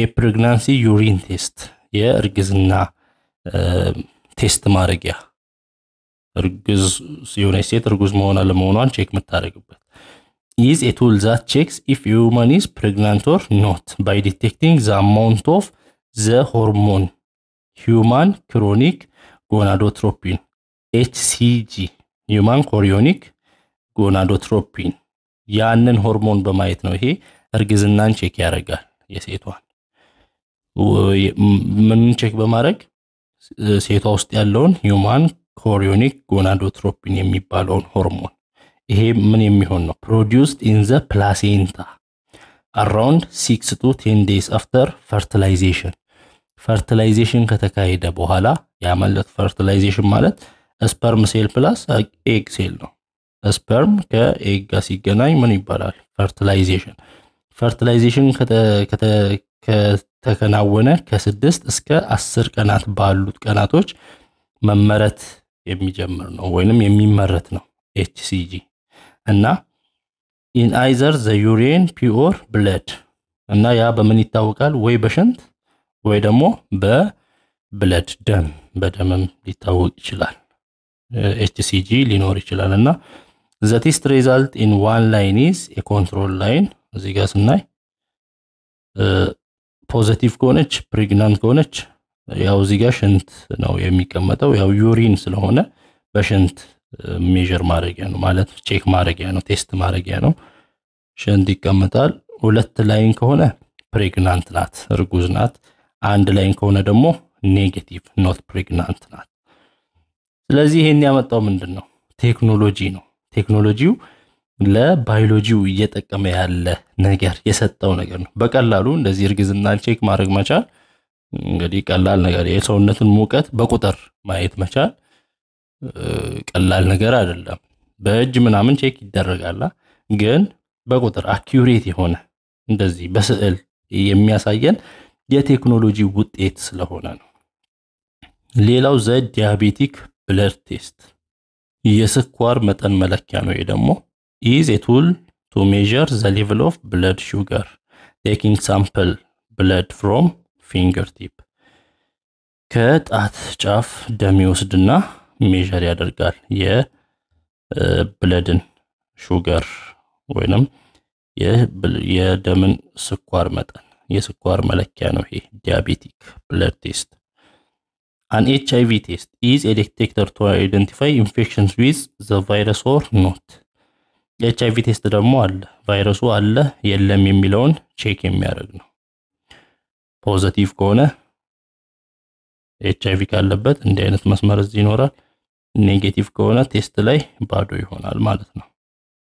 የፕሬግናንሲ ዩሪን ቴስት የእርግዝና ቴስት ማድረጊያ እርግዝ የሆነች ሴት እርጉዝ መሆን አለመሆኗን ቼክ የምታደረግበት ይዝ ኤ ዛት ቼክስ ኢፍ ዩማኒስ ፕሬግናንቶር ኖት ባይ ዲቴክቲንግ ዘ አማውንት ኦፍ ዘ ሆርሞን ሂማን ክሮኒክ ጎናዶትሮፒን ኤችሲጂ ሂማን ኮሪዮኒክ ጎናዶትሮፒን ያንን ሆርሞን በማየት ነው። ይሄ እርግዝናን ቼክ ያደርጋል። የሴቷን ምን ቼክ በማድረግ ሴቷ ውስጥ ያለውን ሂውማን ኮሪዮኒክ ጎናዶትሮፒን የሚባለውን ሆርሞን ይሄ ምን የሚሆን ነው ፕሮዲውስድ ኢን ዘ ፕላሴንታ አራውንድ ሲክስ ቱ ቴን ዴይስ አፍተር ፈርቲላይዜሽን ፈርቲላይዜሽን ከተካሄደ በኋላ ያመለት ፈርቲላይዜሽን ማለት ስፐርም ሴል ፕላስ ኤግ ሴል ነው። ስፐርም ከኤግ ጋር ሲገናኝ ምን ይባላል? ፈርቲላይዜሽን ፈርቲላይዜሽን ከተከናወነ ከስድስት እስከ አስር ቀናት ባሉት ቀናቶች መመረት የሚጀምር ነው ወይንም የሚመረት ነው ኤችሲጂ እና ኢን አይዘር ዘ ዩሬን ፒኦር ብለድ እና ያ በምን ይታወቃል? ወይ በሽንት ወይ ደግሞ በብለድ ደም፣ በደምም ሊታወቅ ይችላል። ኤችሲጂ ሊኖር ይችላል እና ዘቲስት ሪዛልት ኢን ዋን ላይን ኢዝ የኮንትሮል ላይን እዚህ ጋር ስናይ ፖዘቲቭ ከሆነች ፕሬግናንት ከሆነች ያው እዚህ ጋር ሽንት ነው የሚቀመጠው። ያው ዩሪን ስለሆነ በሽንት ሜዥር ማድረጊያ ነው ማለት ቼክ ማድረጊያ ነው ቴስት ማድረጊያ ነው። ሽንት ይቀመጣል። ሁለት ላይን ከሆነ ፕሬግናንት ናት፣ እርጉዝ ናት። አንድ ላይን ከሆነ ደግሞ ኔጌቲቭ ኖት ፕሬግናንት ናት። ስለዚህ ይሄን ያመጣው ምንድን ነው? ቴክኖሎጂ ነው። ቴክኖሎጂው ለባዮሎጂው እየጠቀመ ያለ ነገር የሰጠው ነገር ነው። በቀላሉ እንደዚህ እርግዝናን ቼክ ማድረግ መቻል እንግዲህ ቀላል ነገር፣ የሰውነትን ሙቀት በቁጥር ማየት መቻል ቀላል ነገር አይደለም። በእጅ ምናምን ቼክ ይደረጋላ፣ ግን በቁጥር አኪዩሬት የሆነ እንደዚህ በስዕል የሚያሳየን የቴክኖሎጂ ውጤት ስለሆነ ነው። ሌላው ዘ ዲያቤቲክ ብለድ ቴስት የስኳር መጠን መለኪያ ነው። ይሄ ደግሞ is a tool to measure the level of blood sugar, taking sample blood from fingertip ከጣት ጫፍ ደም ይወስድና ሜዥር ያደርጋል የብለድን ሹገር ወይንም የደምን ስኳር መጠን የስኳር መለኪያ ነው። ይሄ ዲያቤቲክ ብለድ ቴስት አን ኤች አይ ቪ ቴስት ኢዝ ኤ ዲቴክተር ቱ አይደንቲፋይ ኢንፌክሽንስ ዊዝ ዘ ቫይረስ ኦር ኖት የኤች አይቪ ቴስት ደግሞ አለ። ቫይረሱ አለ የለም የሚለውን ቼክ የሚያደርግ ነው። ፖዘቲቭ ከሆነ ኤች አይቪ ካለበት እንዲህ አይነት መስመር እዚህ ይኖራል። ኔጌቲቭ ከሆነ ቴስት ላይ ባዶ ይሆናል ማለት ነው።